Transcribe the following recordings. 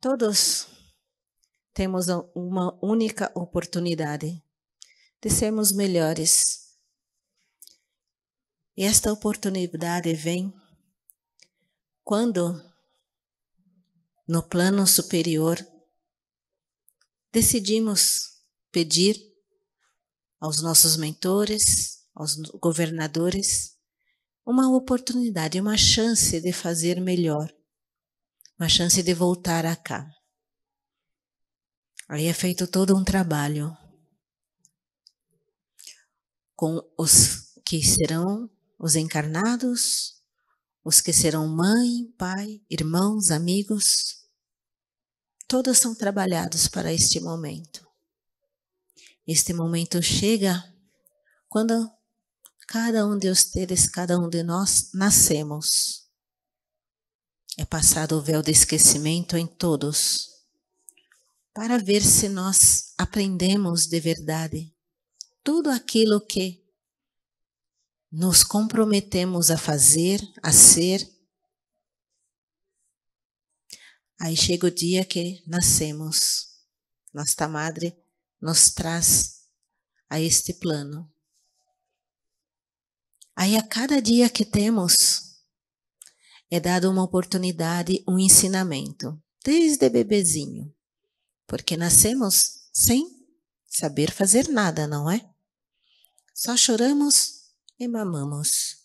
Todos temos uma única oportunidade de sermos melhores. E esta oportunidade vem quando, no plano superior, decidimos pedir aos nossos mentores, aos governadores, uma oportunidade, uma chance de fazer melhor uma chance de voltar a cá. Aí é feito todo um trabalho com os que serão os encarnados, os que serão mãe, pai, irmãos, amigos. Todos são trabalhados para este momento. Este momento chega quando cada um de vocês, cada um de nós nascemos. É passado o véu do esquecimento em todos, para ver se nós aprendemos de verdade tudo aquilo que nos comprometemos a fazer, a ser. Aí chega o dia que nascemos. Nossa Madre nos traz a este plano. Aí a cada dia que temos, é dada uma oportunidade, um ensinamento, desde bebezinho. Porque nascemos sem saber fazer nada, não é? Só choramos e mamamos.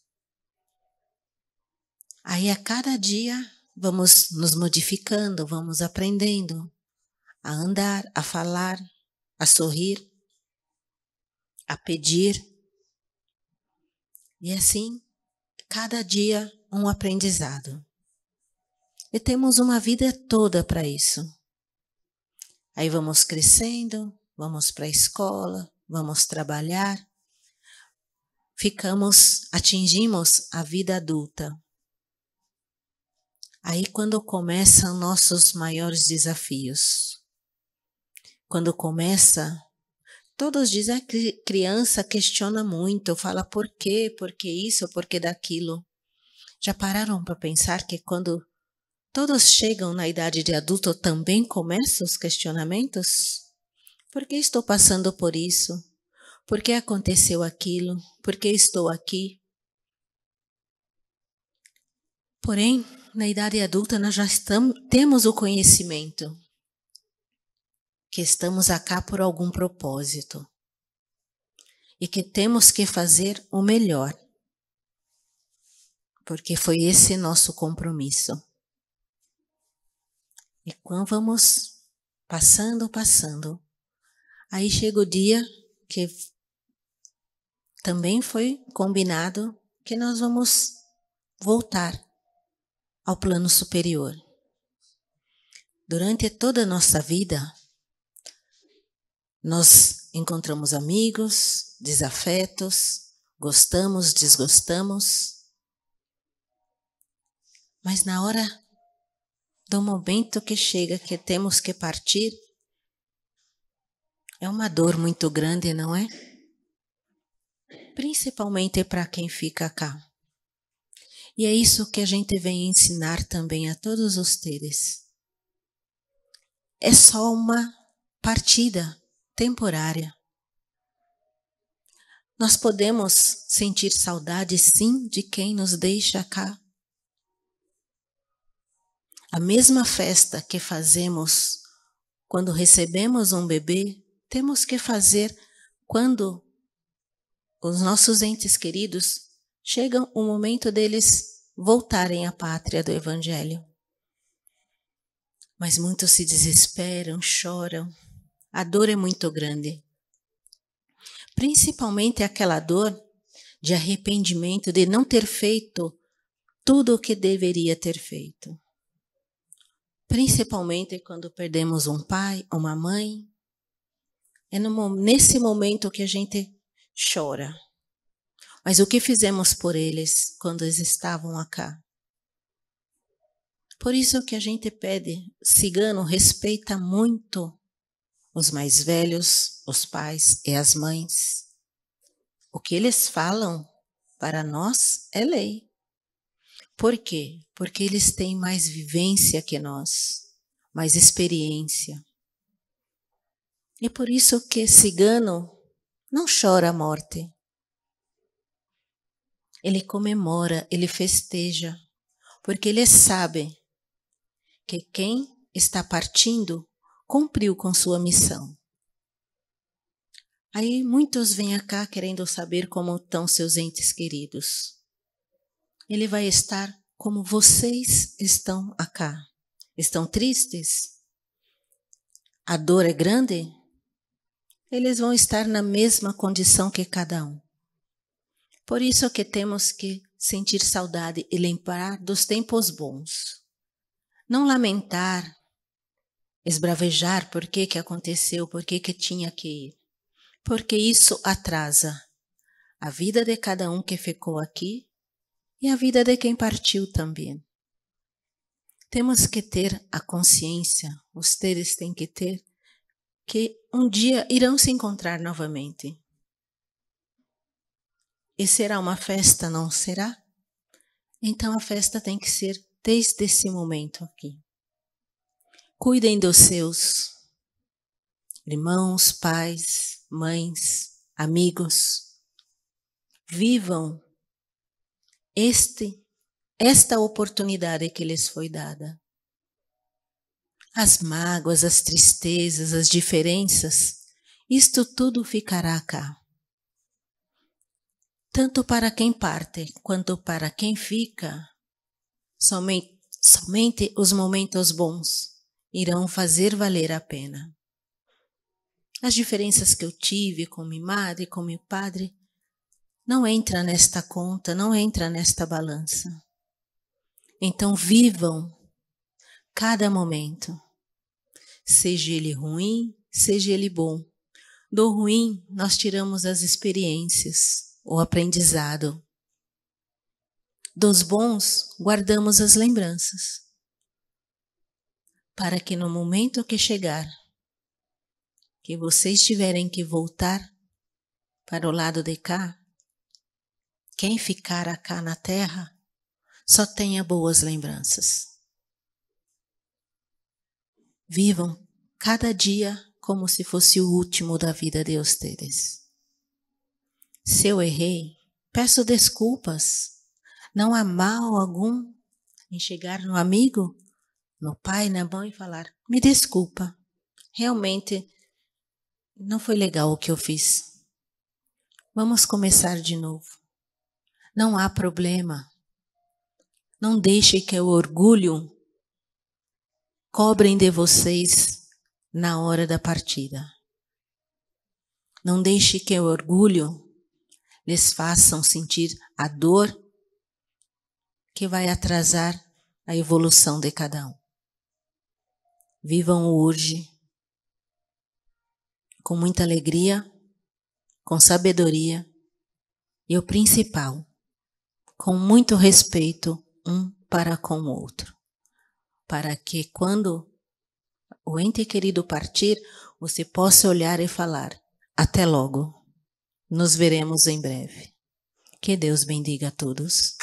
Aí a cada dia vamos nos modificando, vamos aprendendo a andar, a falar, a sorrir, a pedir. E assim, cada dia um aprendizado. E temos uma vida toda para isso. Aí vamos crescendo, vamos para a escola, vamos trabalhar, ficamos, atingimos a vida adulta. Aí quando começam nossos maiores desafios. Quando começa, todos dizem que criança questiona muito, fala por quê, por que isso, por que daquilo. Já pararam para pensar que quando todos chegam na idade de adulto também começam os questionamentos? Por que estou passando por isso? Por que aconteceu aquilo? Por que estou aqui? Porém, na idade adulta, nós já estamos, temos o conhecimento que estamos acá por algum propósito e que temos que fazer o melhor porque foi esse nosso compromisso. E quando vamos passando, passando, aí chega o dia que também foi combinado que nós vamos voltar ao plano superior. Durante toda a nossa vida, nós encontramos amigos, desafetos, gostamos, desgostamos, mas na hora do momento que chega que temos que partir, é uma dor muito grande, não é? Principalmente para quem fica cá. E é isso que a gente vem ensinar também a todos vocês. É só uma partida temporária. Nós podemos sentir saudade, sim, de quem nos deixa cá a mesma festa que fazemos quando recebemos um bebê, temos que fazer quando os nossos entes queridos chegam o momento deles voltarem à pátria do Evangelho. Mas muitos se desesperam, choram. A dor é muito grande. Principalmente aquela dor de arrependimento de não ter feito tudo o que deveria ter feito principalmente quando perdemos um pai, uma mãe. É nesse momento que a gente chora. Mas o que fizemos por eles quando eles estavam acá? Por isso que a gente pede, cigano respeita muito os mais velhos, os pais e as mães. O que eles falam para nós é lei. Por quê? Porque eles têm mais vivência que nós, mais experiência. E por isso que cigano não chora a morte. Ele comemora, ele festeja, porque ele sabe que quem está partindo cumpriu com sua missão. Aí muitos vêm cá querendo saber como estão seus entes queridos. Ele vai estar como vocês estão acá. Estão tristes? A dor é grande? Eles vão estar na mesma condição que cada um. Por isso que temos que sentir saudade e lembrar dos tempos bons. Não lamentar, esbravejar por que que aconteceu, por que que tinha que ir. Porque isso atrasa a vida de cada um que ficou aqui e a vida de quem partiu também. Temos que ter a consciência, os teres têm que ter, que um dia irão se encontrar novamente. E será uma festa, não será? Então a festa tem que ser desde esse momento aqui. Cuidem dos seus irmãos, pais, mães, amigos. Vivam este esta oportunidade que lhes foi dada. As mágoas, as tristezas, as diferenças, isto tudo ficará cá. Tanto para quem parte quanto para quem fica, somente, somente os momentos bons irão fazer valer a pena. As diferenças que eu tive com minha madre, com meu padre, não entra nesta conta, não entra nesta balança. Então vivam cada momento, seja ele ruim, seja ele bom. Do ruim, nós tiramos as experiências, o aprendizado. Dos bons, guardamos as lembranças, para que no momento que chegar, que vocês tiverem que voltar para o lado de cá, quem ficar acá na terra só tenha boas lembranças. Vivam cada dia como se fosse o último da vida de vocês. Se eu errei, peço desculpas. Não há mal algum em chegar no amigo, no pai, na mãe e falar: me desculpa, realmente não foi legal o que eu fiz. Vamos começar de novo. Não há problema. Não deixe que o orgulho cobrem de vocês na hora da partida. Não deixe que o orgulho lhes façam sentir a dor que vai atrasar a evolução de cada um. Vivam hoje com muita alegria, com sabedoria e o principal, com muito respeito um para com o outro, para que quando o ente querido partir, você possa olhar e falar: Até logo, nos veremos em breve. Que Deus bendiga a todos.